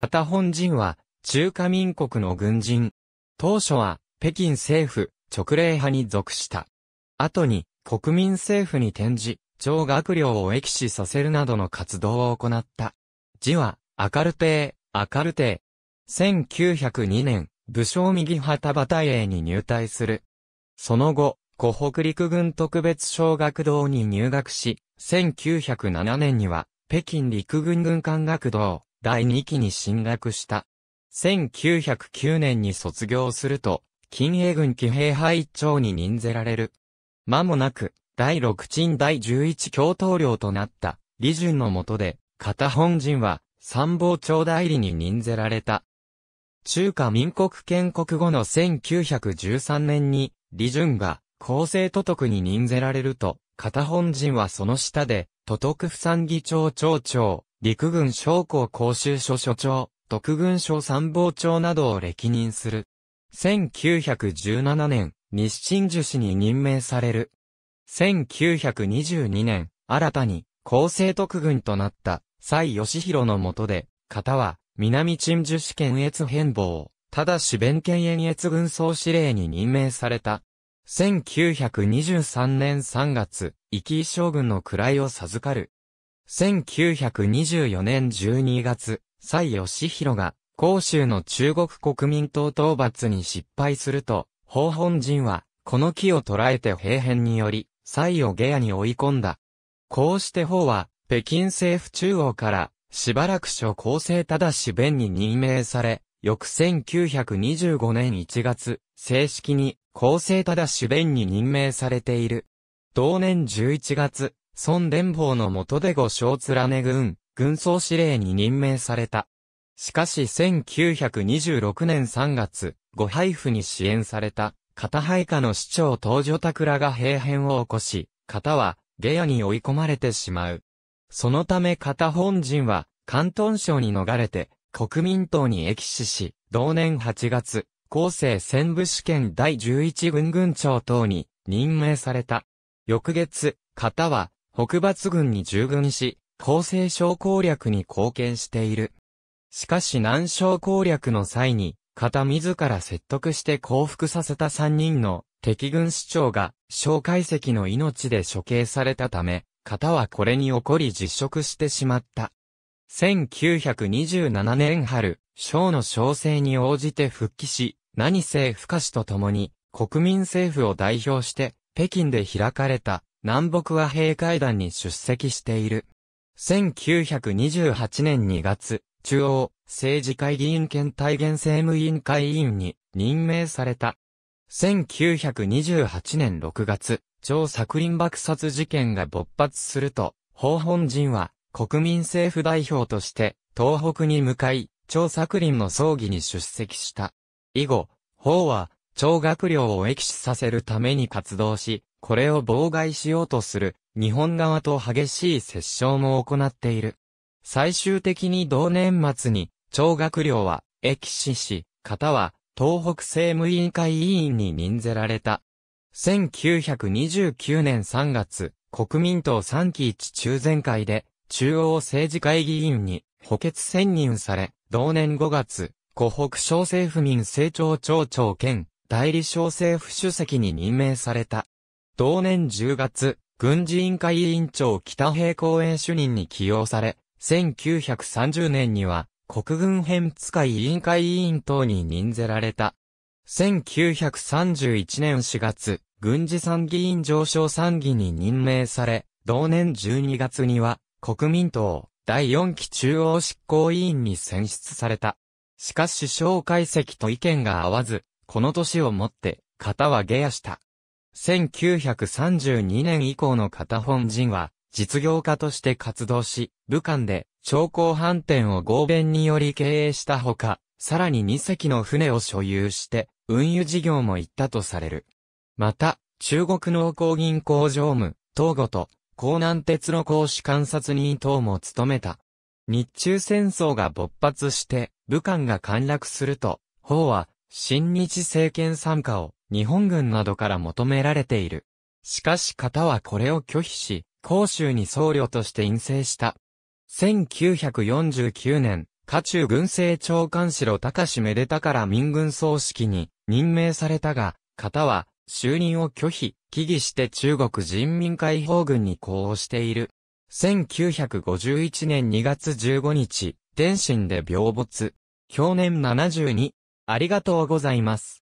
アタホン人は、中華民国の軍人。当初は、北京政府、直令派に属した。後に、国民政府に転じ、超学寮を駅視させるなどの活動を行った。字は、明る亭、明る亭。1902年、武将右旗畑営に入隊する。その後、湖北陸軍特別小学堂に入学し、1907年には、北京陸軍軍艦学堂、第2期に進学した。1909年に卒業すると、近衛軍騎兵配一長に任ぜられる。間もなく、第6鎮第11教頭領となった、李順の下で、片本人は、参謀長代理に任ぜられた。中華民国建国後の1913年に、李順が、厚生都督に任ぜられると、片本人はその下で、都督不参議長長長、陸軍将校講習所所長、特軍所参謀長などを歴任する。1917年、日清樹氏に任命される。1922年、新たに、厚生特軍となった、蔡義弘の下で、方は、南陳樹市検閲変貌、ただし弁県演越軍総司令に任命された。1923年3月、生井将軍の位を授かる。1924年12月、蔡義弘が、広州の中国国民党討伐に失敗すると、法本人は、この木を捉えて兵変により、蔡を下野に追い込んだ。こうして法は、北京政府中央から、しばらく諸公正ただし弁に任命され、翌1925年1月、正式に、公正ただし弁に任命されている。同年11月、孫連邦の下で五小連ね軍、軍総司令に任命された。しかし1926年3月、五配布に支援された、片配下の市長東女拓が兵変を起こし、片は、下野に追い込まれてしまう。そのため片本人は、関東省に逃れて、国民党に駅死し、同年8月、厚生戦部試験第11軍軍長等に任命された。翌月、片は、北伐軍に従軍し、厚生省攻略に貢献している。しかし南省攻略の際に、方自ら説得して降伏させた三人の敵軍市長が、小解石の命で処刑されたため、方はこれに起こり実職してしまった。1927年春、省の小生に応じて復帰し、何せ不可視と共に、国民政府を代表して、北京で開かれた、南北和平会談に出席している。1928年2月、中央政治会議員兼体現政務委員会委員に任命された。1928年6月、張作林爆殺事件が勃発すると、法本人は国民政府代表として東北に向かい、張作林の葬儀に出席した。以後、法は聴覚量を抑止させるために活動し、これを妨害しようとする日本側と激しい折衝も行っている。最終的に同年末に、聴学寮は、駅士し、方は、東北政務委員会委員に任ぜられた。1929年3月、国民党3期一中全会で、中央政治会議員に補欠選任され、同年5月、湖北省政府民政庁庁長兼、代理小政府主席に任命された。同年10月、軍事委員会委員長北平公園主任に起用され、1930年には国軍編使い委員会委員等に任ぜられた。1931年4月、軍事参議院上昇参議に任命され、同年12月には国民党第4期中央執行委員に選出された。しかし蒋介席と意見が合わず、この年をもって、型は下野した。1932年以降の型本人は、実業家として活動し、武漢で、長江飯店を合弁により経営したほか、さらに2隻の船を所有して、運輸事業も行ったとされる。また、中国農工銀行常務、東後と、江南鉄路公使監察人等も務めた。日中戦争が勃発して、武漢が陥落すると、法は、新日政権参加を日本軍などから求められている。しかし方はこれを拒否し、広州に僧侶として陰性した。1949年、家中軍政長官城高氏めでたから民軍葬式に任命されたが、方は就任を拒否、起議して中国人民解放軍に呼応している。1951年2月15日、天津で病没。去年72、ありがとうございます。